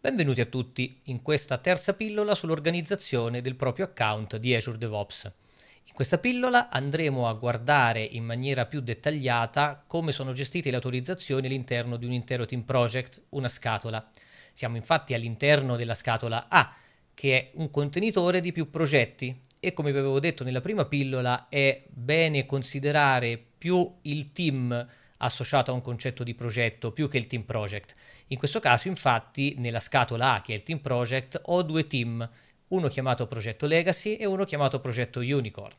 Benvenuti a tutti in questa terza pillola sull'organizzazione del proprio account di Azure DevOps. In questa pillola andremo a guardare in maniera più dettagliata come sono gestite le autorizzazioni all'interno di un intero team project, una scatola. Siamo infatti all'interno della scatola A, che è un contenitore di più progetti e come vi avevo detto nella prima pillola è bene considerare più il team associato a un concetto di progetto più che il team project. In questo caso, infatti, nella scatola A, che è il team project, ho due team, uno chiamato progetto legacy e uno chiamato progetto unicorn.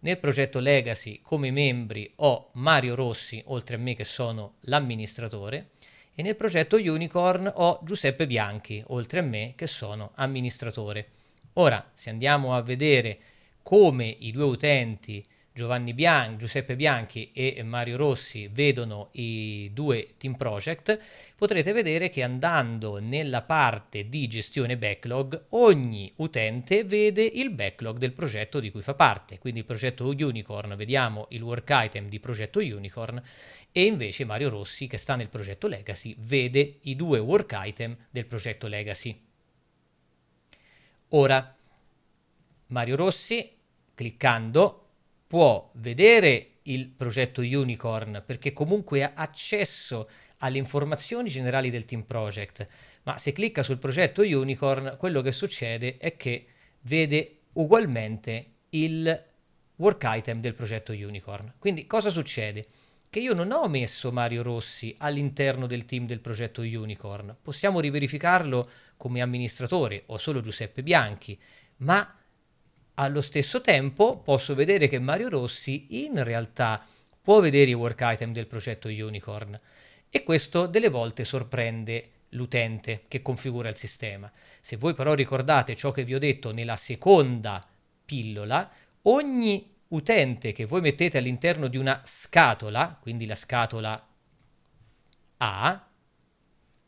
Nel progetto legacy, come membri, ho Mario Rossi, oltre a me che sono l'amministratore, e nel progetto unicorn ho Giuseppe Bianchi, oltre a me che sono amministratore. Ora, se andiamo a vedere come i due utenti Giovanni Bianchi, Giuseppe Bianchi e Mario Rossi vedono i due team project, potrete vedere che andando nella parte di gestione backlog, ogni utente vede il backlog del progetto di cui fa parte. Quindi il progetto Unicorn, vediamo il work item di progetto Unicorn e invece Mario Rossi, che sta nel progetto Legacy, vede i due work item del progetto Legacy. Ora, Mario Rossi, cliccando può vedere il progetto Unicorn perché comunque ha accesso alle informazioni generali del team project, ma se clicca sul progetto Unicorn quello che succede è che vede ugualmente il work item del progetto Unicorn. Quindi cosa succede? Che io non ho messo Mario Rossi all'interno del team del progetto Unicorn, possiamo riverificarlo come amministratore o solo Giuseppe Bianchi, ma allo stesso tempo posso vedere che Mario Rossi in realtà può vedere i work item del progetto Unicorn e questo delle volte sorprende l'utente che configura il sistema. Se voi però ricordate ciò che vi ho detto nella seconda pillola, ogni utente che voi mettete all'interno di una scatola, quindi la scatola A,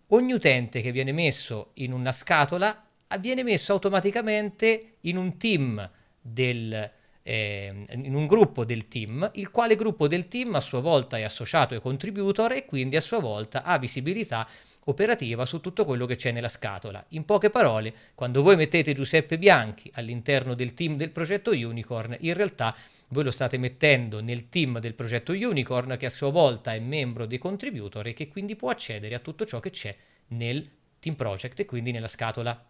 ogni utente che viene messo in una scatola viene messo automaticamente in un team del, eh, in un gruppo del team, il quale gruppo del team a sua volta è associato ai contributor e quindi a sua volta ha visibilità operativa su tutto quello che c'è nella scatola. In poche parole, quando voi mettete Giuseppe Bianchi all'interno del team del progetto Unicorn, in realtà voi lo state mettendo nel team del progetto Unicorn che a sua volta è membro dei contributor e che quindi può accedere a tutto ciò che c'è nel team project e quindi nella scatola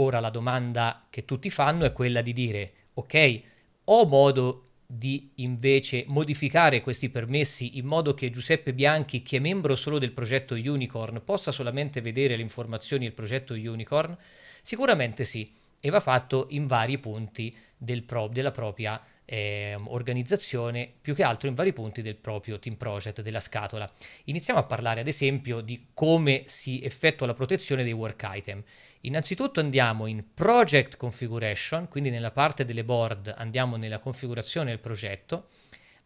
Ora la domanda che tutti fanno è quella di dire, ok, ho modo di invece modificare questi permessi in modo che Giuseppe Bianchi, che è membro solo del progetto Unicorn, possa solamente vedere le informazioni del progetto Unicorn? Sicuramente sì e va fatto in vari punti del pro- della propria eh, organizzazione, più che altro in vari punti del proprio team project, della scatola. Iniziamo a parlare ad esempio di come si effettua la protezione dei work item. Innanzitutto andiamo in Project Configuration, quindi nella parte delle board andiamo nella configurazione del progetto,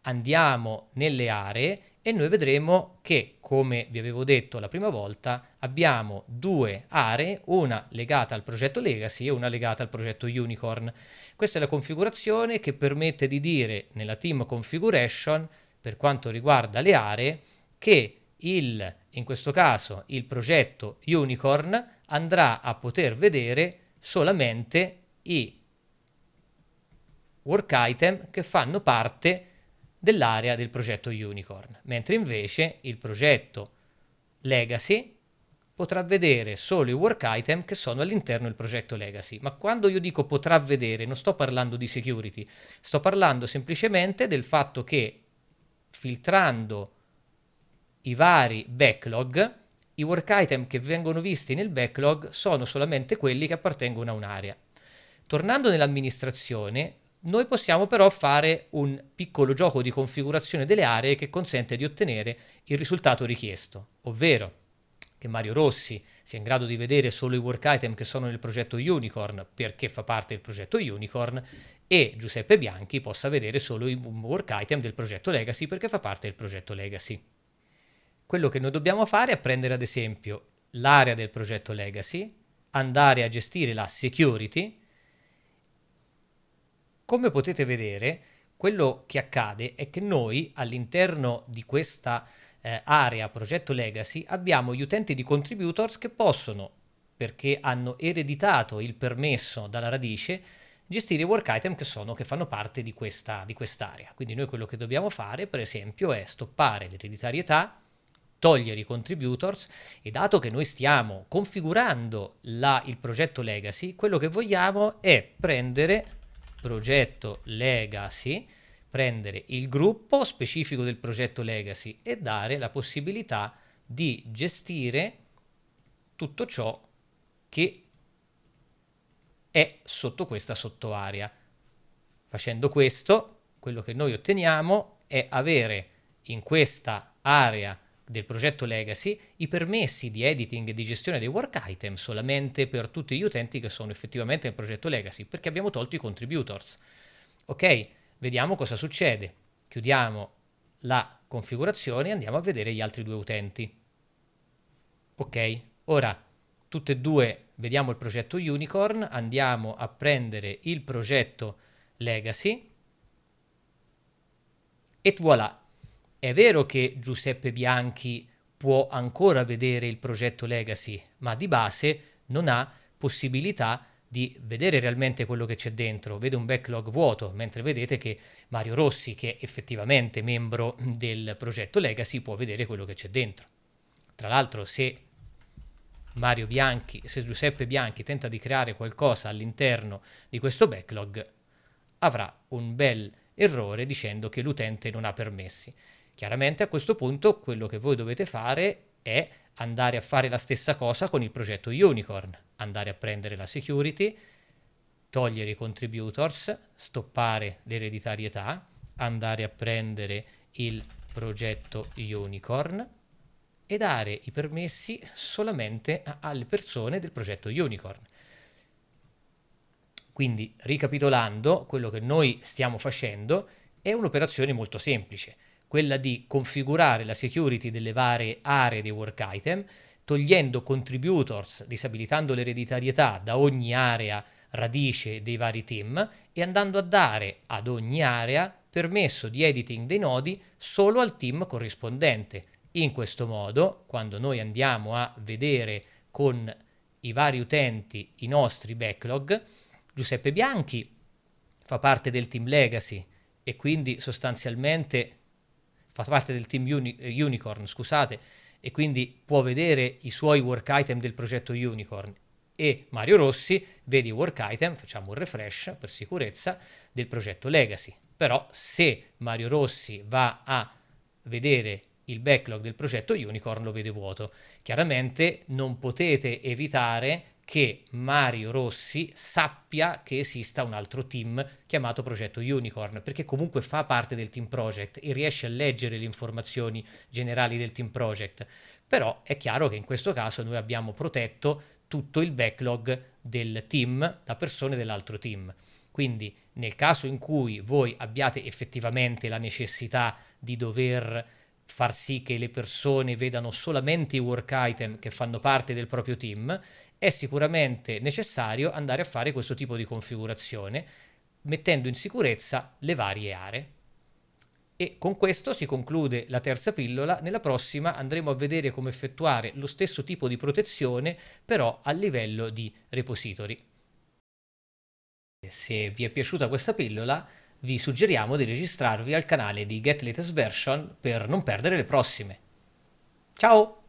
andiamo nelle aree e noi vedremo che, come vi avevo detto la prima volta, abbiamo due aree, una legata al progetto Legacy e una legata al progetto Unicorn. Questa è la configurazione che permette di dire nella team configuration, per quanto riguarda le aree, che il, in questo caso il progetto Unicorn andrà a poter vedere solamente i work item che fanno parte di dell'area del progetto Unicorn, mentre invece il progetto Legacy potrà vedere solo i work item che sono all'interno del progetto legacy. Ma quando io dico potrà vedere, non sto parlando di security, sto parlando semplicemente del fatto che filtrando i vari backlog, i work item che vengono visti nel backlog sono solamente quelli che appartengono a un'area. Tornando nell'amministrazione, noi possiamo però fare un piccolo gioco di configurazione delle aree che consente di ottenere il risultato richiesto, ovvero che Mario Rossi sia in grado di vedere solo i work item che sono nel progetto Unicorn perché fa parte del progetto Unicorn e Giuseppe Bianchi possa vedere solo i work item del progetto Legacy perché fa parte del progetto Legacy. Quello che noi dobbiamo fare è prendere ad esempio l'area del progetto Legacy, andare a gestire la security come potete vedere, quello che accade è che noi all'interno di questa eh, area progetto legacy abbiamo gli utenti di contributors che possono, perché hanno ereditato il permesso dalla radice, gestire i work item che, sono, che fanno parte di, questa, di quest'area. Quindi noi quello che dobbiamo fare, per esempio, è stoppare l'ereditarietà, togliere i contributors e dato che noi stiamo configurando la, il progetto legacy, quello che vogliamo è prendere progetto legacy, prendere il gruppo specifico del progetto legacy e dare la possibilità di gestire tutto ciò che è sotto questa sottoarea. Facendo questo, quello che noi otteniamo è avere in questa area del progetto Legacy i permessi di editing e di gestione dei work item solamente per tutti gli utenti che sono effettivamente nel progetto Legacy, perché abbiamo tolto i contributors. Ok, vediamo cosa succede. Chiudiamo la configurazione e andiamo a vedere gli altri due utenti. Ok, ora tutte e due vediamo il progetto Unicorn, andiamo a prendere il progetto Legacy e voilà, è vero che Giuseppe Bianchi può ancora vedere il progetto Legacy, ma di base non ha possibilità di vedere realmente quello che c'è dentro, vede un backlog vuoto, mentre vedete che Mario Rossi, che è effettivamente membro del progetto Legacy, può vedere quello che c'è dentro. Tra l'altro, se Mario Bianchi, se Giuseppe Bianchi tenta di creare qualcosa all'interno di questo backlog, avrà un bel errore dicendo che l'utente non ha permessi. Chiaramente a questo punto quello che voi dovete fare è andare a fare la stessa cosa con il progetto Unicorn, andare a prendere la security, togliere i contributors, stoppare l'ereditarietà, andare a prendere il progetto Unicorn e dare i permessi solamente alle persone del progetto Unicorn. Quindi, ricapitolando, quello che noi stiamo facendo è un'operazione molto semplice quella di configurare la security delle varie aree dei work item, togliendo contributors, disabilitando l'ereditarietà da ogni area radice dei vari team e andando a dare ad ogni area permesso di editing dei nodi solo al team corrispondente. In questo modo, quando noi andiamo a vedere con i vari utenti i nostri backlog, Giuseppe Bianchi fa parte del team legacy e quindi sostanzialmente fa parte del team Uni Unicorn, scusate, e quindi può vedere i suoi work item del progetto Unicorn e Mario Rossi vede i work item, facciamo un refresh per sicurezza, del progetto Legacy. Però se Mario Rossi va a vedere il backlog del progetto Unicorn lo vede vuoto. Chiaramente non potete evitare che Mario Rossi sappia che esista un altro team chiamato Progetto Unicorn, perché comunque fa parte del Team Project e riesce a leggere le informazioni generali del Team Project. Però è chiaro che in questo caso noi abbiamo protetto tutto il backlog del team da persone dell'altro team. Quindi nel caso in cui voi abbiate effettivamente la necessità di dover far sì che le persone vedano solamente i work item che fanno parte del proprio team, è sicuramente necessario andare a fare questo tipo di configurazione mettendo in sicurezza le varie aree. E con questo si conclude la terza pillola, nella prossima andremo a vedere come effettuare lo stesso tipo di protezione però a livello di repository. Se vi è piaciuta questa pillola vi suggeriamo di registrarvi al canale di Get Latest Version per non perdere le prossime. Ciao!